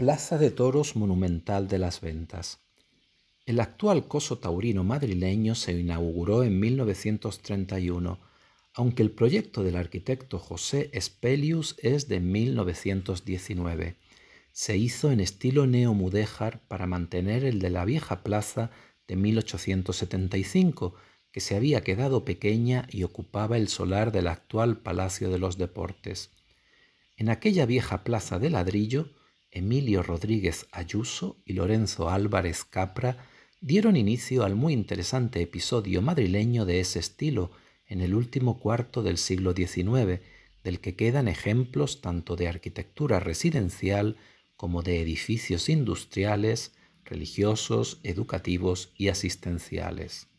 Plaza de Toros Monumental de las Ventas. El actual coso taurino madrileño se inauguró en 1931, aunque el proyecto del arquitecto José Espelius es de 1919. Se hizo en estilo neomudéjar para mantener el de la vieja plaza de 1875, que se había quedado pequeña y ocupaba el solar del actual Palacio de los Deportes. En aquella vieja plaza de ladrillo, Emilio Rodríguez Ayuso y Lorenzo Álvarez Capra dieron inicio al muy interesante episodio madrileño de ese estilo en el último cuarto del siglo XIX, del que quedan ejemplos tanto de arquitectura residencial como de edificios industriales, religiosos, educativos y asistenciales.